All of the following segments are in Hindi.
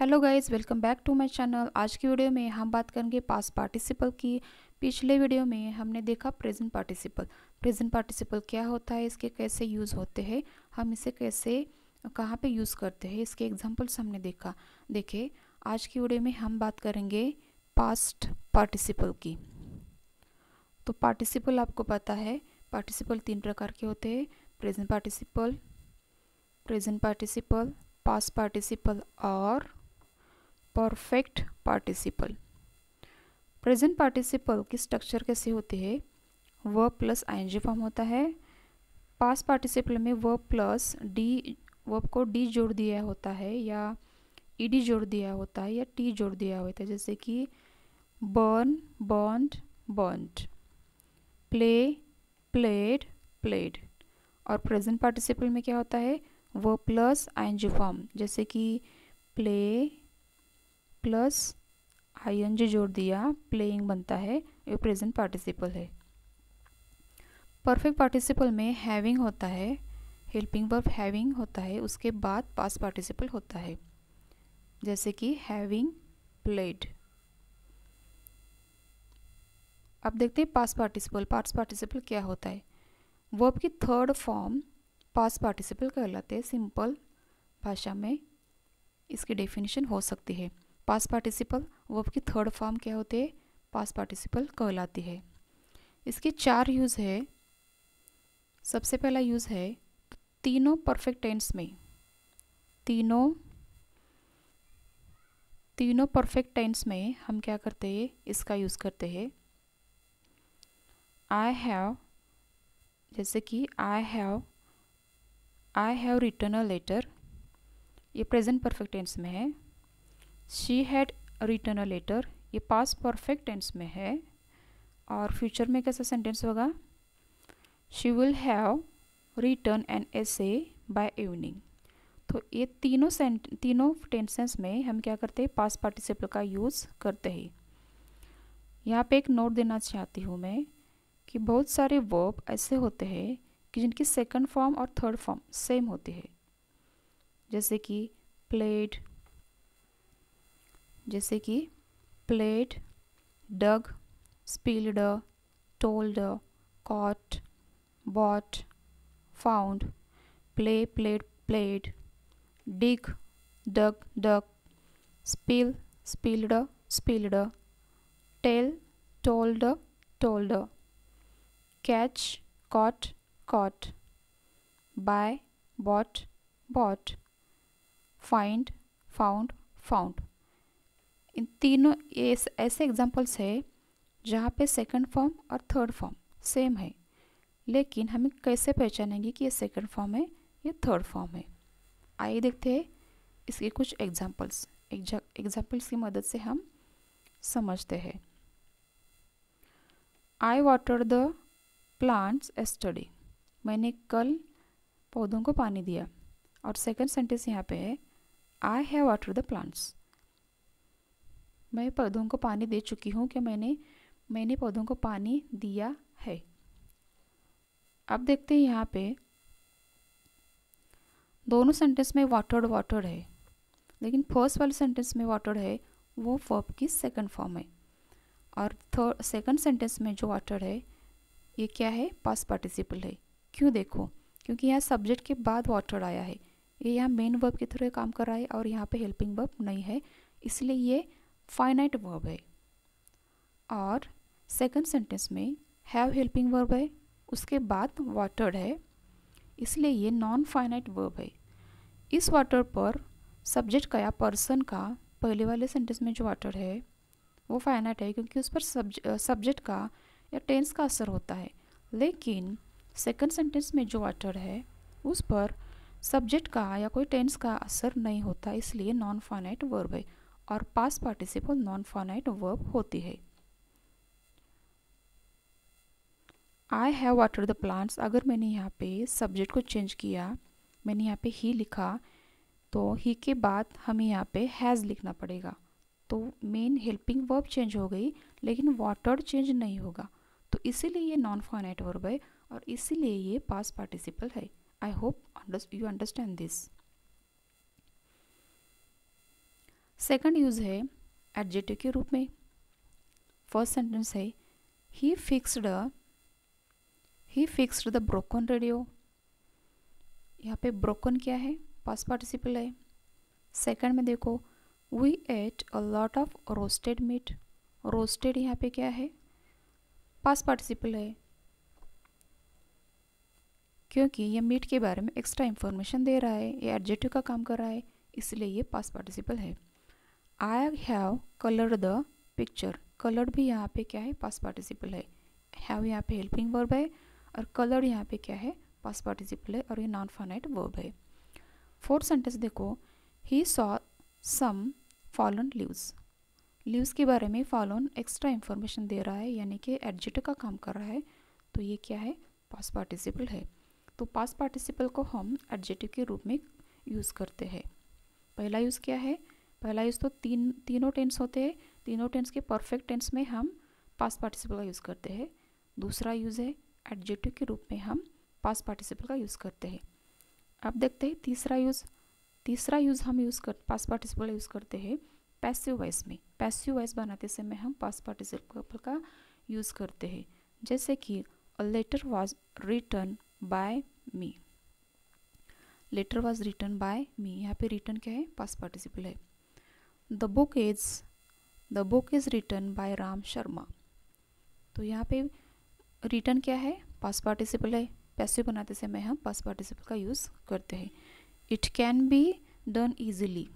hello guys welcome back to my channel आज की वीडियो में हम बात करेंगे पास पार्टिसिपल की पिछले वीडियो में हमने देखा प्रेजेंट पार्टिसिपल प्रेजेंट पार्टिसिपल क्या होता है इसके कैसे यूज़ होते हैं हम इसे कैसे कहाँ पे यूज़ करते हैं इसके एग्जांपल्स हमने देखा देखे आज की वीडियो में हम बात करेंगे पास्ट पार्टिसिपल की तो पार्टिसिपल आपको पता है पार्टिसिपल तीन प्रकार के होते हैं present participle present participle past participle और परफेक्ट पार्टिसिपल प्रेजेंट पार्टिसिपल की स्ट्रक्चर कैसे होती है व प्लस आई फॉर्म होता है पास पार्टिसिपल में व प्लस डी वर्ब को डी जोड़ दिया होता है या ई e डी जोड़ दिया होता है या टी जोड़ दिया होता है जैसे कि burn burned burned play played played और प्रेजेंट पार्टिसिपल में क्या होता है वो प्लस आई फॉर्म जैसे कि play plus I N G जोड़ दिया प्लेइंग बनता है ये प्रेजेंट पार्टिसिपल है परफेक्ट पार्टिसिपल में हैविंग होता है हेल्पिंग वर्ब हैविंग होता है उसके बाद पास पार्टिसिपल होता है जैसे कि हैविंग प्लेड अब देखते हैं पास पार्टिसिपल पास पार्टिसिपल क्या होता है वर्ब की थर्ड फॉर्म पास पार्टिसिपल कहलाते हैं सिंपल भाषा में इसकी डेफिनेशन हो सकती है पास पार्टिसिपल वर्ब की थर्ड फॉर्म क्या होती है पास पार्टिसिपल कहलाती है इसके चार यूज़ है सबसे पहला यूज़ है तीनों परफेक्ट टेंस में तीनों तीनों परफेक्ट टेंस में हम क्या करते हैं इसका यूज़ करते हैं आई हैव जैसे कि I have I have return a letter ये प्रेजेंट परफेक्ट टेंस में है she had return a letter ये पास परफेक्ट टेंस में है और फ्यूचर में कैसा सेंटेंस होगा she will have return an essay by evening तो ये तीनों सेंट तीनों टेंसेस में हम क्या करते हैं पास पार्टिसिपल का यूज़ करते हैं यहाँ पे एक नोट देना चाहती हूँ मैं कि बहुत सारे वर्ब ऐसे होते हैं कि जिनकी सेकंड फॉर्म और थर्ड फॉर्म सेम होती है जैसे कि प्लेड जैसे कि played dug spilled told caught bought found play played played dig dug dug spill spilled spilled tell told told catch caught caught buy bought bought find found found इन तीनों ऐसे एग्जाम्पल्स है जहाँ पे सेकंड फॉर्म और थर्ड फॉर्म सेम है लेकिन हमें कैसे पहचानेंगे कि ये सेकंड फॉर्म है या थर्ड फॉर्म है आइए देखते हैं इसके कुछ एग्जाम्पल्स एग्जाम्पल्स की मदद से हम समझते हैं I water the plants study मैंने कल पौधों को पानी दिया और सेकंड सेंटेंस यहाँ पे है I have water the plants मैं पौधों को पानी दे चुकी हूँ कि मैंने मैंने पौधों को पानी दिया है अब देखते हैं यहाँ पे दोनों सेंटेंस में वाटर्ड वाटर्ड है लेकिन फर्स्ट वाले सेंटेंस में वाटर्ड है वो फर्ब की सेकंड फॉर्म है और थर्ड सेकंड सेंटेंस में जो वाटर्ड है ये क्या है पास पार्टिसिपल है क्यों देखो क्योंकि यहाँ सब्जेक्ट के बाद वाटर्ड आया है ये यहाँ मेन वर्ब के थ्रू काम कर रहा है और यहाँ पे हेल्पिंग वर्ब नहीं है इसलिए ये फाइनाइट वर्ब है और सेकंड सेंटेंस में हैव हेल्पिंग वर्ब है उसके बाद वाटर्ड है इसलिए ये नॉन फाइनाइट वर्ब है इस वाटर पर सब्जेक्ट का या पर्सन का पहले वाले सेंटेंस में जो वाटर है वो फाइनाइट है क्योंकि उस पर सब्जेक्ट का या टेंस का असर होता है लेकिन सेकंड सेंटेंस में जो वाटर है उस पर सब्जेक्ट का या कोई टेंस का असर नहीं होता इसलिए नॉन फाइनाइट वर्ब है और past participle non finite verb होती है I have water the plants अगर मैंने यहाँ पे सब्जेक्ट को चेंज किया मैंने यहाँ पे ही लिखा तो ही के बाद हमें यहाँ पे हैज़ लिखना पड़ेगा तो मेन हेल्पिंग वर्ब चेंज हो गई लेकिन वाटर चेंज नहीं होगा तो इसीलिए ये नॉन फाइनाइट वर्ब है और इसीलिए ये पास पार्टिसिपल है I hope you understand this second use है एडजेटिव के रूप में फर्स्ट सेंटेंस है he fixed he fixed the broken radio यहाँ पे ब्रोकन क्या है पास पार्टिसिपल है सेकंड में देखो we ate a lot of roasted meat roasted यहाँ पे क्या है पास पार्टिसिपल है क्योंकि ये मीट के बारे में एक्स्ट्रा इन्फॉर्मेशन दे रहा है ये एडजेटिव का काम कर रहा है इसलिए ये पास पार्टिसिपल है I have coloured the picture coloured भी यहाँ पे क्या है पास पार्टिसिपल है हैव यहाँ पे हेल्पिंग वर्ब है और कलर्ड यहाँ पे क्या है पास पार्टिसिपल है और ये नॉन फाइनाइट वर्ब है फोर्थ सेंटेंस देखो he saw some fallen leaves leaves के बारे में फॉलोन एक्स्ट्रा इन्फॉर्मेशन दे रहा है यानी कि एडजिट का काम कर रहा है तो ये क्या है पास पार्टिसिपल है तो पास पार्टिसिपल को हम एडजेटिव के रूप में यूज़ करते हैं पहला यूज़ क्या है पहला यूज़ तो तीन तीनों टेंस होते हैं तीनों टेंस के परफेक्ट टेंस में हम पास पार्टिसिपल का यूज़ करते हैं दूसरा यूज़ है एडजेटिव के रूप में हम पास पार्टिसिपल का यूज़ करते हैं अब देखते हैं तीसरा यूज़ तीसरा यूज़ हम यूज़ कर पास पार्टिसिपल यूज़ करते हैं पैसिव वॉइस में पैसिव वॉइस बनाते समय हम पास पार्टिसिपल का यूज़ करते हैं जैसे कि a letter was return by me letter was return by me यहाँ पे रिटर्न क्या है पास पार्टिसिपल है the book is the book is written by Ram Sharma तो यहाँ पे रिटर्न क्या है पास पार्टिसिपल है पैसे बनाते समय हम पास पार्टिसिपल का यूज़ करते हैं it can be done easily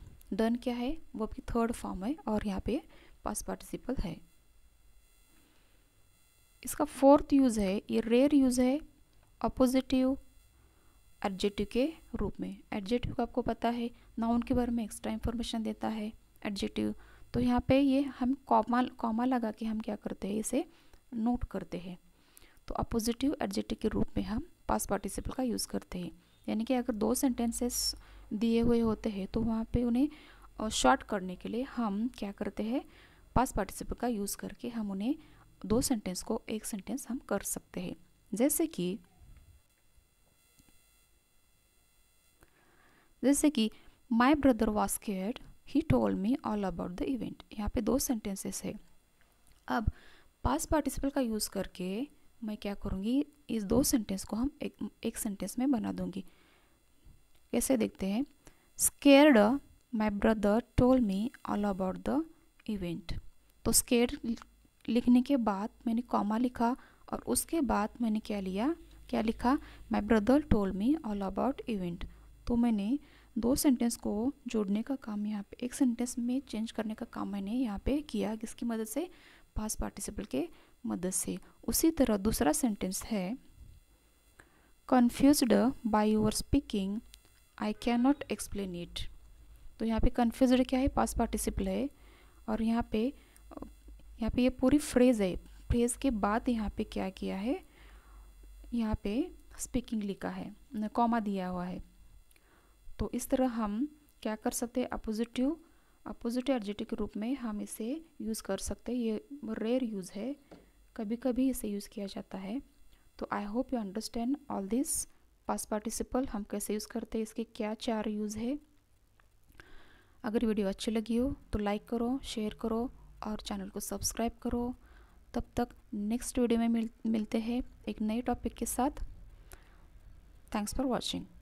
done क्या है वो आपकी थर्ड फॉर्म है और यहाँ पे पास पार्टिसिपल है इसका फोर्थ यूज़ है ये रेयर यूज़ है अपोजिटिव एडजेटिव के रूप में एडजेटिव का आपको पता है नाउन के बारे में एक्स्ट्रा इन्फॉर्मेशन देता है एडजेटिव तो यहाँ पे ये हम कॉमा कॉमा लगा के हम क्या करते हैं इसे नोट करते हैं तो अपोजिटिव एडजेटिव के रूप में हम पास पार्टिसिपल का यूज़ करते हैं यानी कि अगर दो सेंटेंसेस दिए हुए होते हैं तो वहाँ पे उन्हें शॉर्ट करने के लिए हम क्या करते हैं पास पार्टिसिपल का यूज़ करके हम उन्हें दो सेंटेंस को एक सेंटेंस हम कर सकते हैं जैसे कि जैसे कि my brother was scared he told me all about the event यहाँ पे दो सेंटेंसेस है अब पास पार्टिसिपल का यूज़ करके मैं क्या करूँगी इस दो सेंटेंस को हम एक एक सेंटेंस में बना दूँगी कैसे देखते हैं scared my brother told me all about the event तो स्केर लिखने के बाद मैंने कॉमा लिखा और उसके बाद मैंने क्या लिया क्या लिखा my brother told me all about event तो मैंने दो सेंटेंस को जोड़ने का काम यहाँ पे एक सेंटेंस में चेंज करने का काम मैंने यहाँ पे किया किसकी मदद से पास पार्टिसिपल के मदद से उसी तरह दूसरा सेंटेंस है confuse by your speaking I can not explain it तो यहाँ पे कन्फ्यूज क्या है पास पार्टिसिपल है और यहाँ पे यहाँ पे ये यह पूरी फ्रेज है फ्रेज के बाद यहाँ पे क्या किया है यहाँ पे स्पीकिंग लिखा है कॉमा दिया हुआ है तो इस तरह हम क्या कर सकते हैं अपोजिटिव अपोजिट एनर्जेटिक के रूप में हम इसे यूज़ कर सकते हैं ये रेयर यूज़ है कभी कभी इसे यूज़ किया जाता है तो I hope you understand all this past participle हम कैसे यूज़ करते हैं इसके क्या चार यूज़ है अगर वीडियो अच्छी लगी हो तो लाइक करो शेयर करो और चैनल को सब्सक्राइब करो तब तक नेक्स्ट वीडियो में मिल, मिलते हैं एक नए टॉपिक के साथ थैंक्स फॉर वॉचिंग